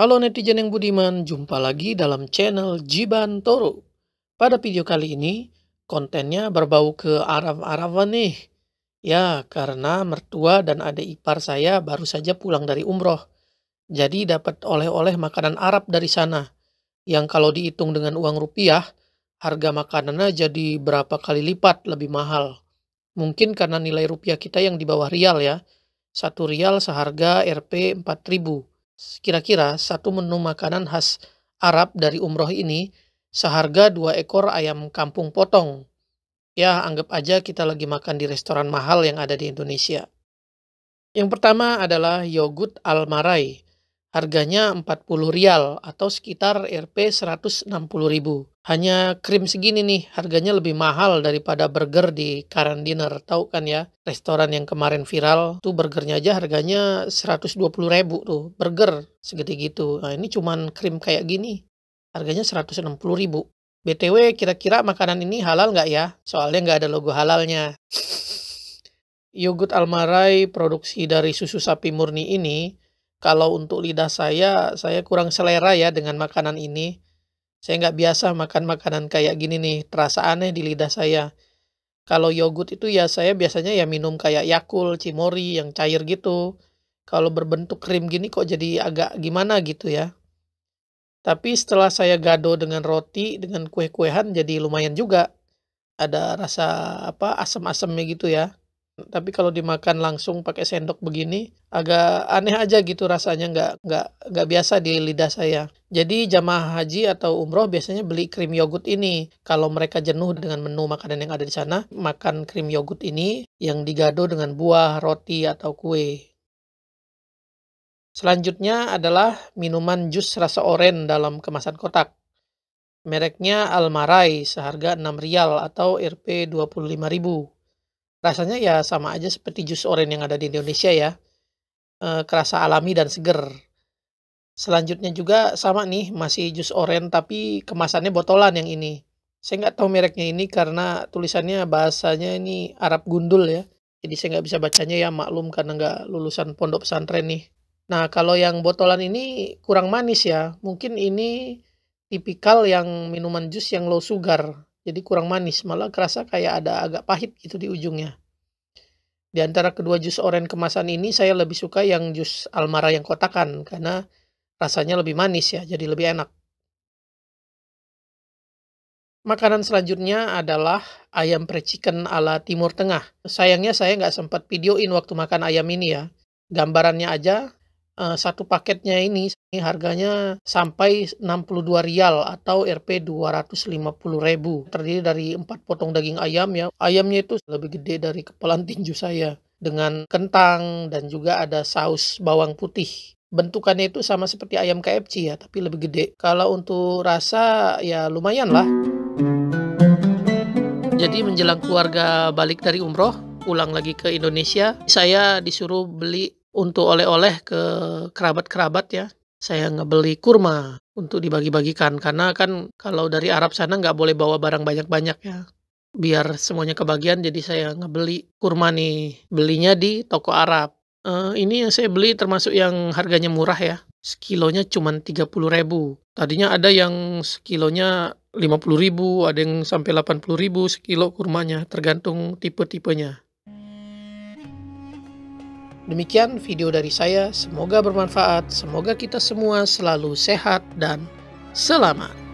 Halo netizen yang budiman, jumpa lagi dalam channel Jiban Toro. Pada video kali ini, kontennya berbau ke Arab-Araban nih. Ya, karena mertua dan adik ipar saya baru saja pulang dari umroh. Jadi dapat oleh-oleh makanan Arab dari sana. Yang kalau dihitung dengan uang rupiah, harga makanannya jadi berapa kali lipat lebih mahal. Mungkin karena nilai rupiah kita yang di bawah rial ya. Satu rial seharga Rp 4000 Kira-kira satu menu makanan khas Arab dari umroh ini seharga dua ekor ayam kampung potong. Ya, anggap aja kita lagi makan di restoran mahal yang ada di Indonesia. Yang pertama adalah yogurt al-marai Harganya 40 rial atau sekitar Rp puluh ribu. Hanya krim segini nih, harganya lebih mahal daripada burger di Karen Dinner. Tahu kan ya, restoran yang kemarin viral, tuh burgernya aja harganya puluh ribu tuh. Burger segede gitu. Nah ini cuman krim kayak gini, harganya puluh ribu. BTW kira-kira makanan ini halal nggak ya? Soalnya nggak ada logo halalnya. Yogurt Almarai produksi dari susu sapi murni ini kalau untuk lidah saya, saya kurang selera ya dengan makanan ini. Saya nggak biasa makan makanan kayak gini nih, terasa aneh di lidah saya. Kalau yogurt itu ya saya biasanya ya minum kayak Yakul, Cimori yang cair gitu. Kalau berbentuk krim gini kok jadi agak gimana gitu ya. Tapi setelah saya gado dengan roti, dengan kue-kuehan jadi lumayan juga. Ada rasa apa asam-asamnya gitu ya tapi kalau dimakan langsung pakai sendok begini agak aneh aja gitu rasanya nggak nggak nggak biasa di lidah saya. Jadi jamaah haji atau umroh biasanya beli krim yogurt ini. Kalau mereka jenuh dengan menu makanan yang ada di sana, makan krim yogurt ini yang digado dengan buah, roti atau kue. Selanjutnya adalah minuman jus rasa oren dalam kemasan kotak. Mereknya Almarai seharga 6 rial atau Rp 25.000. Rasanya ya sama aja seperti jus oren yang ada di Indonesia ya. E, kerasa alami dan seger. Selanjutnya juga sama nih, masih jus oren tapi kemasannya botolan yang ini. Saya nggak tahu mereknya ini karena tulisannya bahasanya ini Arab gundul ya. Jadi saya nggak bisa bacanya ya, maklum karena nggak lulusan pondok pesantren nih. Nah, kalau yang botolan ini kurang manis ya. Mungkin ini tipikal yang minuman jus yang low sugar. Jadi kurang manis, malah kerasa kayak ada agak pahit gitu di ujungnya. Di antara kedua jus oren kemasan ini, saya lebih suka yang jus almara yang kotakan, karena rasanya lebih manis ya, jadi lebih enak. Makanan selanjutnya adalah ayam pre chicken ala Timur Tengah. Sayangnya saya nggak sempat videoin waktu makan ayam ini ya. Gambarannya aja Eh, satu paketnya ini, ini harganya sampai 62 rial atau Rp 250.000. Terdiri dari empat potong daging ayam ya. Ayamnya itu lebih gede dari kepalan tinju saya dengan kentang dan juga ada saus bawang putih. Bentukannya itu sama seperti ayam KFC ya, tapi lebih gede. Kalau untuk rasa ya lumayan lah. Jadi menjelang keluarga balik dari umroh, pulang lagi ke Indonesia, saya disuruh beli untuk oleh-oleh ke kerabat-kerabat ya. Saya ngebeli kurma untuk dibagi-bagikan karena kan kalau dari Arab sana nggak boleh bawa barang banyak-banyak ya. Biar semuanya kebagian jadi saya ngebeli kurma nih. Belinya di toko Arab. Uh, ini yang saya beli termasuk yang harganya murah ya. Sekilonya cuma 30 ribu. Tadinya ada yang sekilonya 50 ribu, ada yang sampai 80 ribu sekilo kurmanya, tergantung tipe-tipenya. Demikian video dari saya, semoga bermanfaat, semoga kita semua selalu sehat dan selamat.